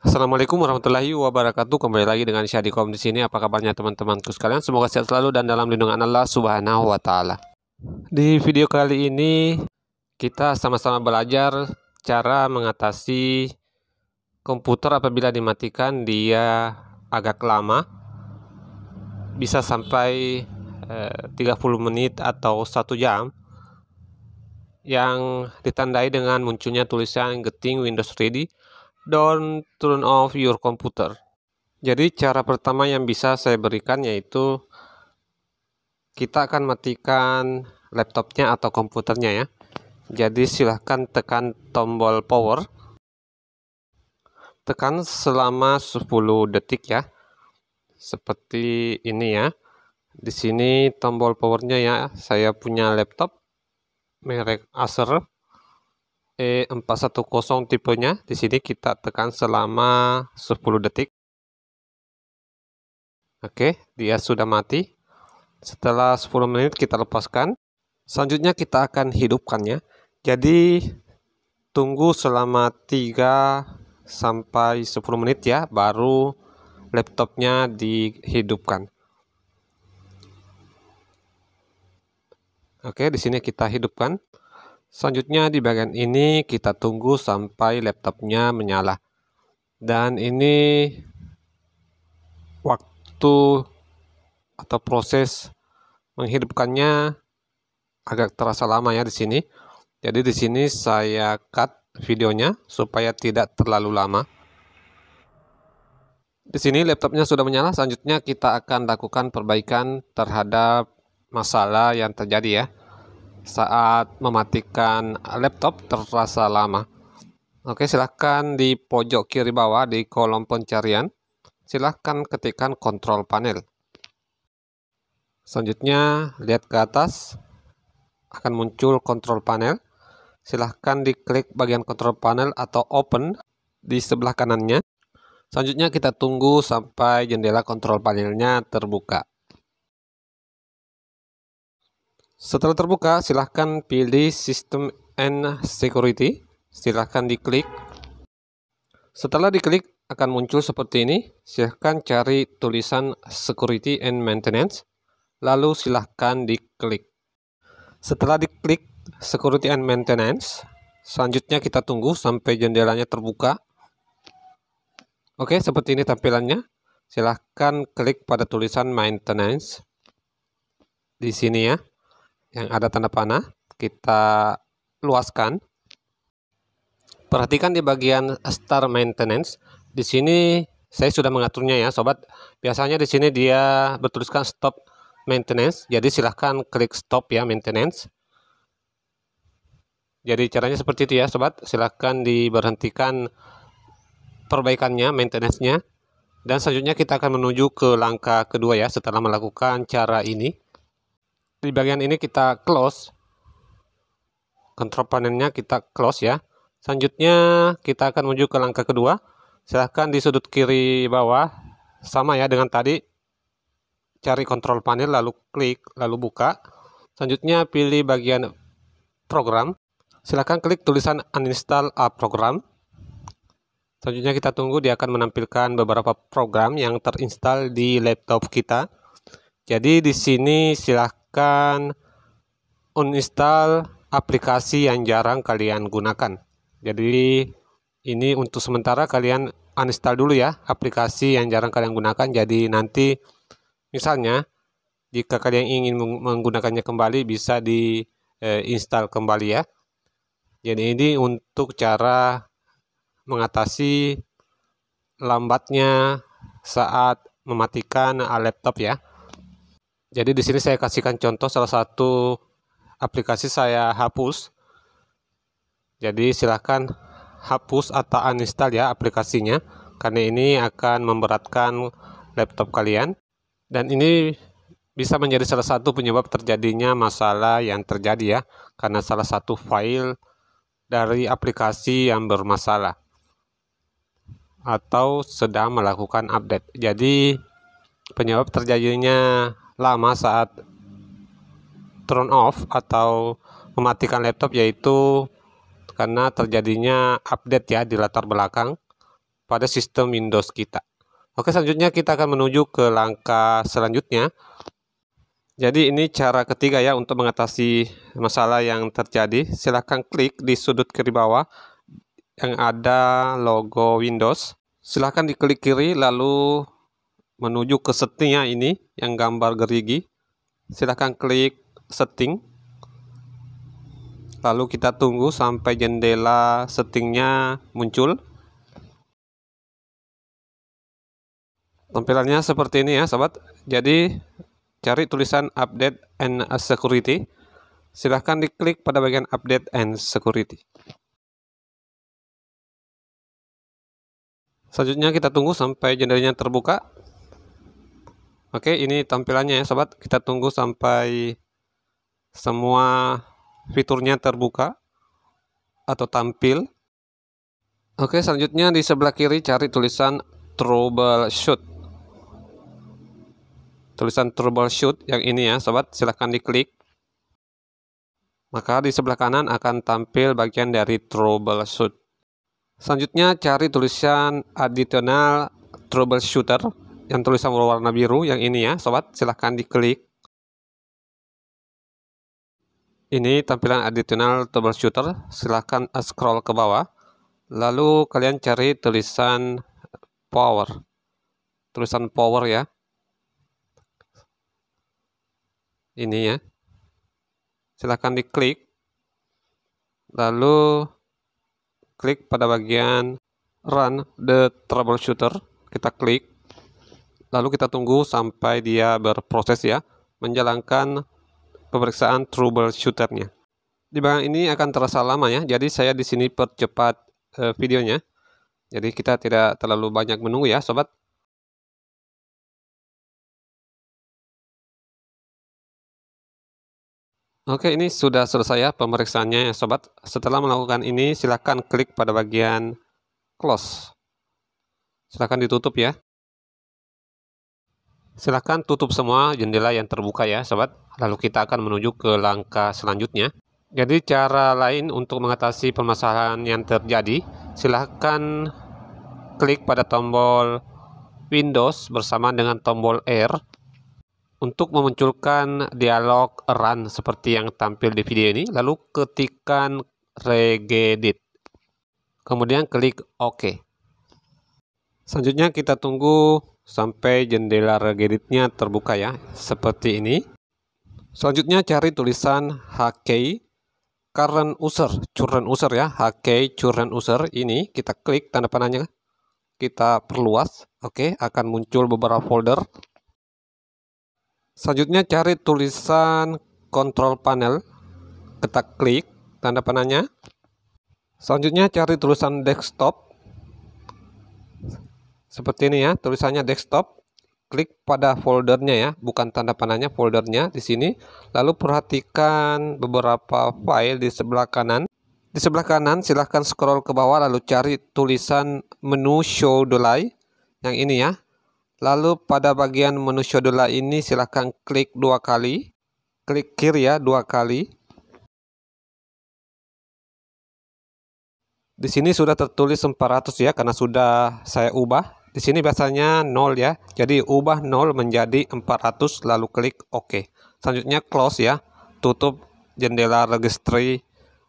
Assalamualaikum warahmatullahi wabarakatuh. Kembali lagi dengan Syadikom di sini. Apa kabarnya teman-temanku sekalian? Semoga sehat selalu dan dalam lindungan Allah Subhanahu wa taala. Di video kali ini kita sama-sama belajar cara mengatasi komputer apabila dimatikan dia agak lama. Bisa sampai eh, 30 menit atau 1 jam yang ditandai dengan munculnya tulisan Getting Windows Ready Don't turn off your computer. Jadi cara pertama yang bisa saya berikan yaitu kita akan matikan laptopnya atau komputernya ya. Jadi silahkan tekan tombol power. Tekan selama 10 detik ya. Seperti ini ya. Di sini tombol powernya ya. Saya punya laptop merek Acer E410 eh, tipenya. Di sini kita tekan selama 10 detik. Oke, dia sudah mati. Setelah 10 menit kita lepaskan. Selanjutnya kita akan hidupkannya. Jadi tunggu selama 3 sampai 10 menit ya, baru laptopnya dihidupkan. Oke, di sini kita hidupkan. Selanjutnya di bagian ini kita tunggu sampai laptopnya menyala. Dan ini waktu atau proses menghidupkannya agak terasa lama ya di sini. Jadi di sini saya cut videonya supaya tidak terlalu lama. Di sini laptopnya sudah menyala, selanjutnya kita akan lakukan perbaikan terhadap masalah yang terjadi ya saat mematikan laptop terasa lama. Oke, silahkan di pojok kiri bawah di kolom pencarian, silahkan ketikkan kontrol panel. Selanjutnya, lihat ke atas, akan muncul kontrol panel. Silahkan diklik bagian kontrol panel atau open di sebelah kanannya. Selanjutnya kita tunggu sampai jendela kontrol panelnya terbuka. Setelah terbuka, silahkan pilih System and Security. Silahkan diklik. Setelah diklik, akan muncul seperti ini. Silahkan cari tulisan Security and Maintenance. Lalu silahkan diklik. Setelah diklik Security and Maintenance, selanjutnya kita tunggu sampai jendelanya terbuka. Oke, seperti ini tampilannya. Silahkan klik pada tulisan Maintenance di sini ya yang ada tanda panah kita luaskan. Perhatikan di bagian star maintenance. Di sini saya sudah mengaturnya ya sobat. Biasanya di sini dia bertuliskan stop maintenance. Jadi silahkan klik stop ya maintenance. Jadi caranya seperti itu ya sobat. Silahkan diberhentikan perbaikannya, maintenance-nya. Dan selanjutnya kita akan menuju ke langkah kedua ya setelah melakukan cara ini di bagian ini kita close kontrol panelnya kita close ya selanjutnya kita akan menuju ke langkah kedua silahkan di sudut kiri bawah sama ya dengan tadi cari kontrol panel lalu klik lalu buka selanjutnya pilih bagian program silahkan klik tulisan uninstall a program selanjutnya kita tunggu dia akan menampilkan beberapa program yang terinstall di laptop kita jadi di sini silahkan akan uninstall aplikasi yang jarang kalian gunakan. Jadi ini untuk sementara kalian uninstall dulu ya aplikasi yang jarang kalian gunakan. Jadi nanti misalnya jika kalian ingin menggunakannya kembali bisa di eh, install kembali ya. Jadi ini untuk cara mengatasi lambatnya saat mematikan laptop ya. Jadi di sini saya kasihkan contoh salah satu aplikasi saya hapus. Jadi silahkan hapus atau uninstall ya aplikasinya karena ini akan memberatkan laptop kalian dan ini bisa menjadi salah satu penyebab terjadinya masalah yang terjadi ya karena salah satu file dari aplikasi yang bermasalah atau sedang melakukan update. Jadi penyebab terjadinya lama saat turn off atau mematikan laptop yaitu karena terjadinya update ya di latar belakang pada sistem Windows kita. Oke, selanjutnya kita akan menuju ke langkah selanjutnya. Jadi ini cara ketiga ya untuk mengatasi masalah yang terjadi. Silahkan klik di sudut kiri bawah yang ada logo Windows. Silahkan diklik kiri lalu menuju ke settingnya ini yang gambar gerigi silahkan klik setting lalu kita tunggu sampai jendela settingnya muncul tampilannya seperti ini ya sobat jadi cari tulisan update and security silahkan diklik pada bagian update and security selanjutnya kita tunggu sampai jendelanya terbuka Oke, ini tampilannya ya sobat. Kita tunggu sampai semua fiturnya terbuka atau tampil. Oke, selanjutnya di sebelah kiri cari tulisan troubleshoot. Tulisan troubleshoot yang ini ya sobat, silahkan diklik. Maka di sebelah kanan akan tampil bagian dari troubleshoot. Selanjutnya cari tulisan additional troubleshooter yang tulisan berwarna biru yang ini ya sobat silahkan diklik ini tampilan additional troubleshooter silahkan eh, scroll ke bawah lalu kalian cari tulisan power tulisan power ya ini ya silahkan diklik lalu klik pada bagian run the troubleshooter kita klik Lalu kita tunggu sampai dia berproses ya, menjalankan pemeriksaan troubleshooternya. Di bagian ini akan terasa lama ya, jadi saya di sini percepat eh, videonya. Jadi kita tidak terlalu banyak menunggu ya, sobat. Oke, ini sudah selesai ya pemeriksaannya ya sobat. Setelah melakukan ini, silakan klik pada bagian close. Silakan ditutup ya. Silahkan tutup semua jendela yang terbuka ya sobat. Lalu kita akan menuju ke langkah selanjutnya. Jadi cara lain untuk mengatasi permasalahan yang terjadi, silahkan klik pada tombol Windows bersama dengan tombol R untuk memunculkan dialog run seperti yang tampil di video ini, lalu ketikkan regedit. Kemudian klik OK. Selanjutnya kita tunggu sampai jendela regeditnya terbuka ya, seperti ini. Selanjutnya cari tulisan HK current user, current user ya, HK current user ini kita klik tanda panahnya, kita perluas, oke, akan muncul beberapa folder. Selanjutnya cari tulisan control panel, kita klik tanda panahnya. Selanjutnya cari tulisan desktop, seperti ini ya, tulisannya desktop. Klik pada foldernya ya, bukan tanda panahnya, foldernya di sini. Lalu perhatikan beberapa file di sebelah kanan. Di sebelah kanan silahkan scroll ke bawah lalu cari tulisan menu show delay yang ini ya. Lalu pada bagian menu show delay ini silahkan klik dua kali. Klik kiri ya dua kali. Di sini sudah tertulis 400 ya karena sudah saya ubah di sini biasanya nol ya. Jadi ubah nol menjadi 400 lalu klik OK. Selanjutnya close ya. Tutup jendela registry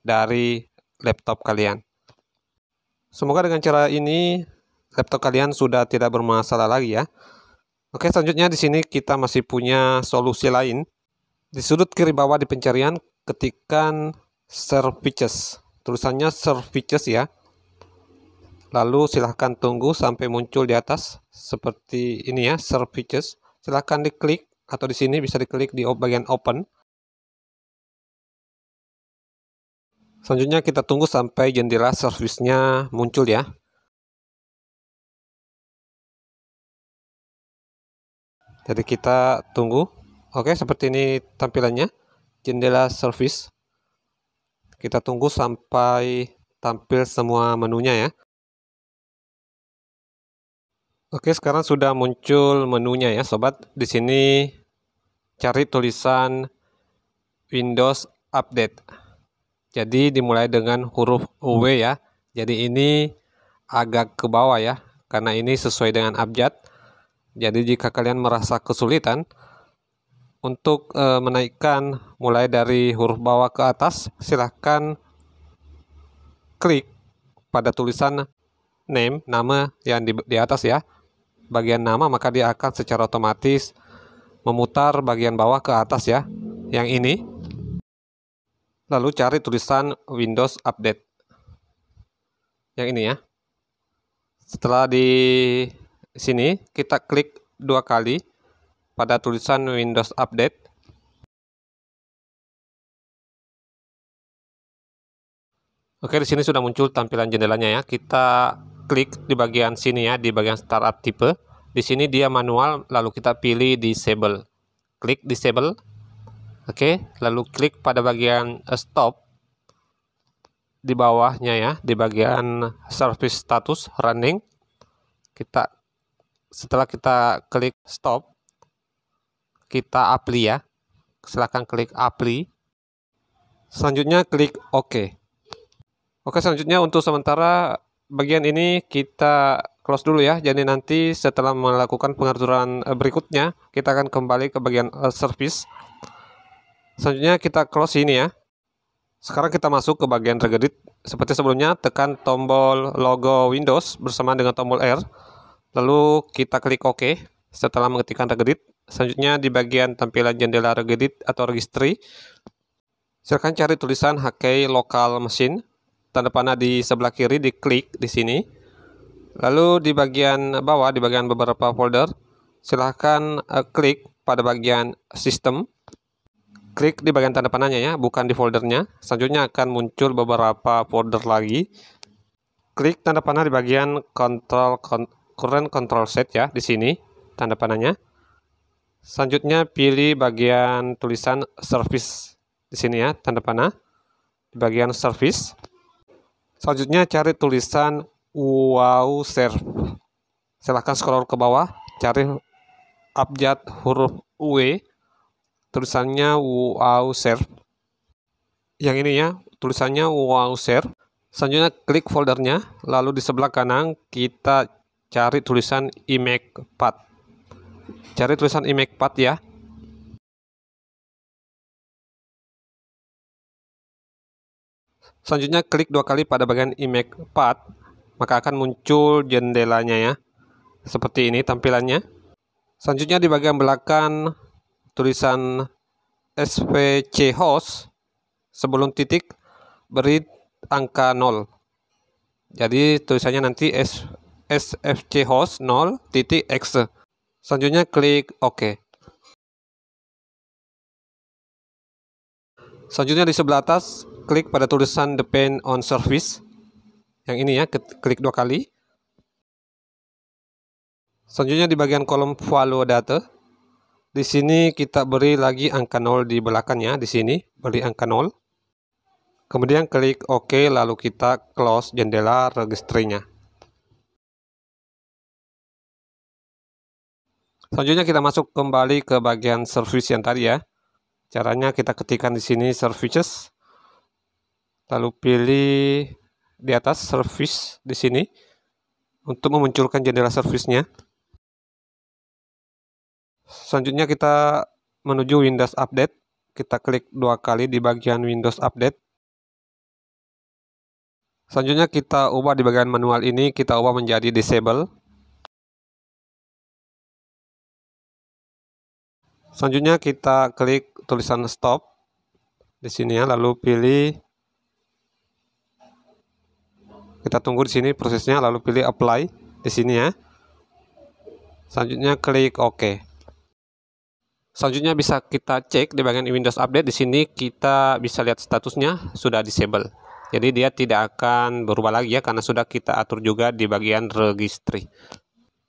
dari laptop kalian. Semoga dengan cara ini laptop kalian sudah tidak bermasalah lagi ya. Oke, selanjutnya di sini kita masih punya solusi lain. Di sudut kiri bawah di pencarian, ketikkan services. Tulisannya services ya. Lalu silahkan tunggu sampai muncul di atas seperti ini ya, services Silahkan diklik atau di sini bisa diklik di bagian Open. Selanjutnya kita tunggu sampai jendela servisnya muncul ya. Jadi kita tunggu. Oke, seperti ini tampilannya. Jendela service. Kita tunggu sampai tampil semua menunya ya. Oke, sekarang sudah muncul menunya ya, sobat. Di sini cari tulisan Windows Update. Jadi dimulai dengan huruf W ya. Jadi ini agak ke bawah ya, karena ini sesuai dengan abjad. Jadi jika kalian merasa kesulitan untuk e, menaikkan mulai dari huruf bawah ke atas, silahkan klik pada tulisan name nama yang di, di atas ya bagian nama maka dia akan secara otomatis memutar bagian bawah ke atas ya yang ini lalu cari tulisan Windows Update yang ini ya setelah di sini kita klik dua kali pada tulisan Windows Update. Oke, di sini sudah muncul tampilan jendelanya ya. Kita klik di bagian sini ya, di bagian startup tipe. Di sini dia manual, lalu kita pilih disable. Klik disable. Oke, lalu klik pada bagian eh, stop di bawahnya ya, di bagian service status running. Kita setelah kita klik stop, kita apply ya. Silahkan klik apply. Selanjutnya klik OK. Oke, selanjutnya untuk sementara bagian ini kita close dulu ya. Jadi nanti setelah melakukan pengaturan eh, berikutnya, kita akan kembali ke bagian eh, service. Selanjutnya kita close ini ya. Sekarang kita masuk ke bagian regedit. Seperti sebelumnya, tekan tombol logo Windows bersamaan dengan tombol R. Lalu kita klik OK setelah mengetikkan regedit. Selanjutnya di bagian tampilan jendela regedit atau registry, silakan cari tulisan HK Local Machine tanda panah di sebelah kiri diklik di sini. Lalu di bagian bawah, di bagian beberapa folder, silahkan uh, klik pada bagian sistem. Klik di bagian tanda panahnya ya, bukan di foldernya. Selanjutnya akan muncul beberapa folder lagi. Klik tanda panah di bagian control con current control set ya, di sini tanda panahnya. Selanjutnya pilih bagian tulisan service di sini ya, tanda panah di bagian service. Selanjutnya cari tulisan wow serve. Silahkan scroll ke bawah, cari abjad huruf W. E. Tulisannya wow serve. Yang ini ya, tulisannya wow serve. Selanjutnya klik foldernya, lalu di sebelah kanan kita cari tulisan image path. Cari tulisan image path ya. Selanjutnya klik dua kali pada bagian image path, maka akan muncul jendelanya ya. Seperti ini tampilannya. Selanjutnya di bagian belakang tulisan SVC host sebelum titik beri angka 0. Jadi tulisannya nanti S, SFC host 0 titik X. Selanjutnya klik OK. Selanjutnya di sebelah atas klik pada tulisan depend on service yang ini ya klik dua kali selanjutnya di bagian kolom follow data di sini kita beri lagi angka 0 di belakangnya di sini beri angka 0 kemudian klik OK lalu kita close jendela registrinya selanjutnya kita masuk kembali ke bagian service yang tadi ya caranya kita ketikkan di sini services lalu pilih di atas service di sini untuk memunculkan jendela servicenya selanjutnya kita menuju Windows Update kita klik dua kali di bagian Windows Update selanjutnya kita ubah di bagian manual ini kita ubah menjadi disable selanjutnya kita klik tulisan stop di sini ya lalu pilih kita tunggu di sini prosesnya lalu pilih apply di sini ya. Selanjutnya klik OK. Selanjutnya bisa kita cek di bagian Windows Update di sini kita bisa lihat statusnya sudah disable. Jadi dia tidak akan berubah lagi ya karena sudah kita atur juga di bagian registry.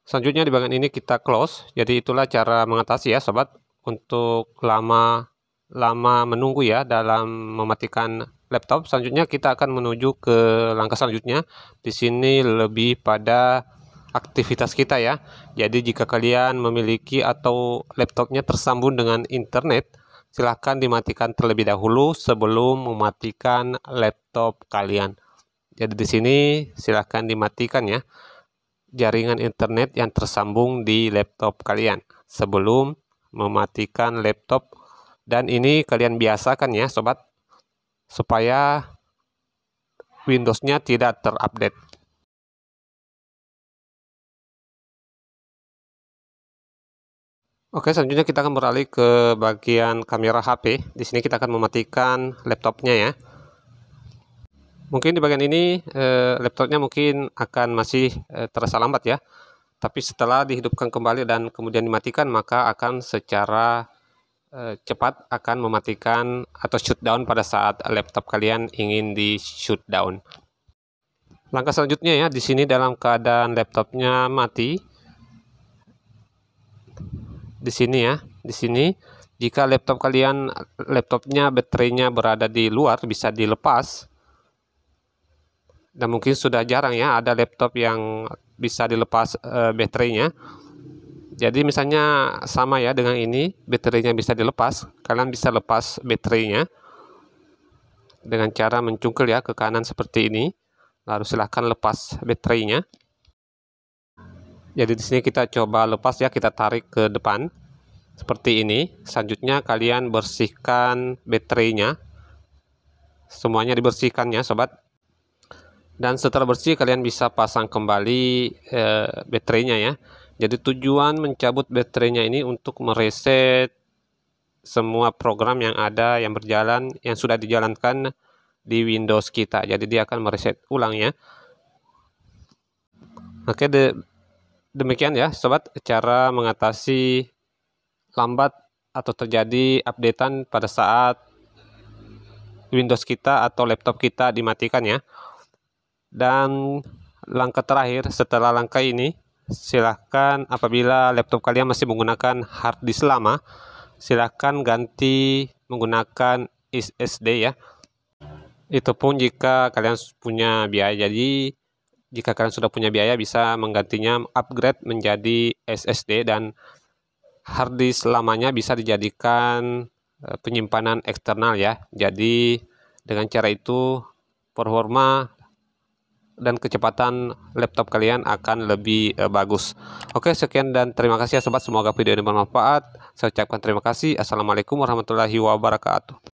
Selanjutnya di bagian ini kita close. Jadi itulah cara mengatasi ya sobat untuk lama lama menunggu ya dalam mematikan laptop. Selanjutnya kita akan menuju ke langkah selanjutnya. Di sini lebih pada aktivitas kita ya. Jadi jika kalian memiliki atau laptopnya tersambung dengan internet, silahkan dimatikan terlebih dahulu sebelum mematikan laptop kalian. Jadi di sini silahkan dimatikan ya jaringan internet yang tersambung di laptop kalian sebelum mematikan laptop dan ini kalian biasakan ya sobat supaya Windows-nya tidak terupdate. Oke, selanjutnya kita akan beralih ke bagian kamera HP. Di sini kita akan mematikan laptopnya ya. Mungkin di bagian ini eh, laptopnya mungkin akan masih eh, terasa lambat ya. Tapi setelah dihidupkan kembali dan kemudian dimatikan, maka akan secara Eh, cepat akan mematikan atau shutdown pada saat laptop kalian ingin di shutdown. Langkah selanjutnya ya, di sini dalam keadaan laptopnya mati, di sini ya, di sini jika laptop kalian laptopnya baterainya berada di luar bisa dilepas dan mungkin sudah jarang ya ada laptop yang bisa dilepas e, baterainya jadi misalnya sama ya dengan ini, baterainya bisa dilepas. Kalian bisa lepas baterainya dengan cara mencungkil ya ke kanan seperti ini. Lalu silahkan lepas baterainya. Jadi di sini kita coba lepas ya, kita tarik ke depan seperti ini. Selanjutnya kalian bersihkan baterainya. Semuanya dibersihkan ya, sobat. Dan setelah bersih kalian bisa pasang kembali eh, baterainya ya. Jadi tujuan mencabut baterainya ini untuk mereset semua program yang ada yang berjalan yang sudah dijalankan di Windows kita. Jadi dia akan mereset ulang ya. Oke, de demikian ya sobat cara mengatasi lambat atau terjadi updatean pada saat Windows kita atau laptop kita dimatikan ya. Dan langkah terakhir setelah langkah ini silahkan apabila laptop kalian masih menggunakan hard disk lama, silahkan ganti menggunakan SSD ya. Itu pun jika kalian punya biaya, jadi jika kalian sudah punya biaya bisa menggantinya upgrade menjadi SSD dan hard disk lamanya bisa dijadikan eh, penyimpanan eksternal ya. Jadi dengan cara itu performa dan kecepatan laptop kalian akan lebih uh, bagus. Oke, sekian dan terima kasih ya sobat. Semoga video ini bermanfaat. Saya ucapkan terima kasih. Assalamualaikum warahmatullahi wabarakatuh.